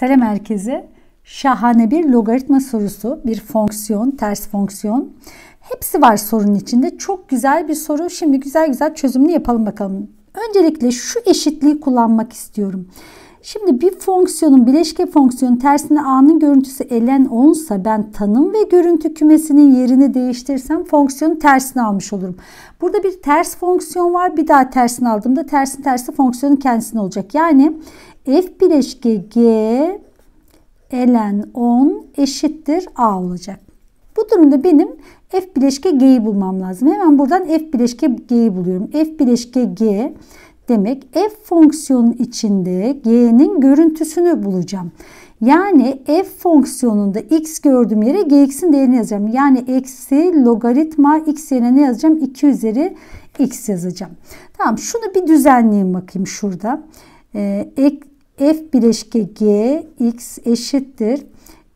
Selam herkese. şahane bir logaritma sorusu, bir fonksiyon, ters fonksiyon. Hepsi var sorunun içinde. Çok güzel bir soru. Şimdi güzel güzel çözümünü yapalım bakalım. Öncelikle şu eşitliği kullanmak istiyorum. Şimdi bir fonksiyonun bileşke fonksiyonun tersine a'nın görüntüsü elen 10 ise ben tanım ve görüntü kümesinin yerini değiştirsem fonksiyonun tersini almış olurum. Burada bir ters fonksiyon var. Bir daha tersini aldığımda tersin tersi fonksiyonun kendisine olacak. Yani f bileşke g elen 10 eşittir a olacak. Bu durumda benim f bileşke g'yi bulmam lazım. Hemen buradan f bileşke g'yi buluyorum. f bileşke g Demek f fonksiyonun içinde g'nin görüntüsünü bulacağım. Yani f fonksiyonunda x gördüğüm yere gx'in değerini yazacağım. Yani eksi logaritma x yerine ne yazacağım? 2 üzeri x yazacağım. Tamam şunu bir düzenleyeyim bakayım şurada. Ee, f bileşke g x eşittir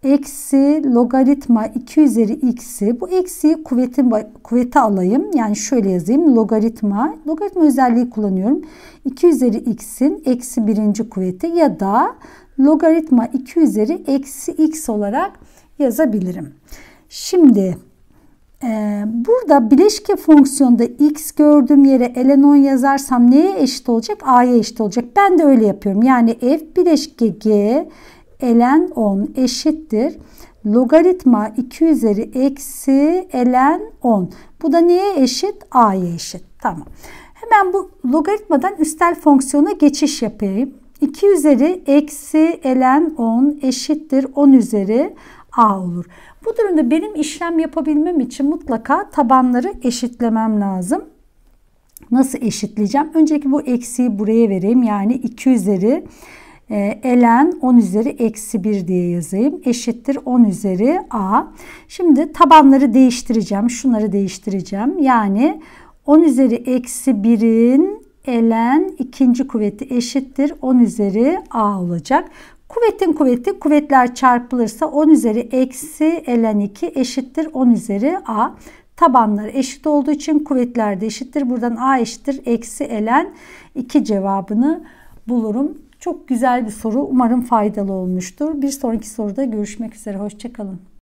eksi logaritma 2 üzeri x'i bu eksi kuvvetin kuvvete alayım. Yani şöyle yazayım logaritma. Logaritma özelliği kullanıyorum. 2 üzeri x'in eksi birinci kuvveti ya da logaritma 2 üzeri eksi x olarak yazabilirim. Şimdi e, burada bileşke fonksiyonda x gördüğüm yere elenon yazarsam neye eşit olacak? a'ya eşit olacak. Ben de öyle yapıyorum. Yani f bileşke g ln 10 eşittir. Logaritma 2 üzeri eksi ln 10. Bu da neye eşit? a'ya eşit. Tamam. Hemen bu logaritmadan üstel fonksiyona geçiş yapayım. 2 üzeri eksi ln 10 eşittir 10 üzeri a olur. Bu durumda benim işlem yapabilmem için mutlaka tabanları eşitlemem lazım. Nasıl eşitleyeceğim? Önceki bu eksiyi buraya vereyim. Yani 2 üzeri ee, ln 10 üzeri eksi 1 diye yazayım. Eşittir 10 üzeri a. Şimdi tabanları değiştireceğim. Şunları değiştireceğim. Yani 10 üzeri eksi 1'in ln ikinci kuvveti eşittir 10 üzeri a olacak. Kuvvetin kuvveti kuvvetler çarpılırsa 10 üzeri eksi ln 2 eşittir 10 üzeri a. Tabanlar eşit olduğu için kuvvetler de eşittir. Buradan a eşittir eksi ln 2 cevabını bulurum. Çok güzel bir soru. Umarım faydalı olmuştur. Bir sonraki soruda görüşmek üzere. Hoşçakalın.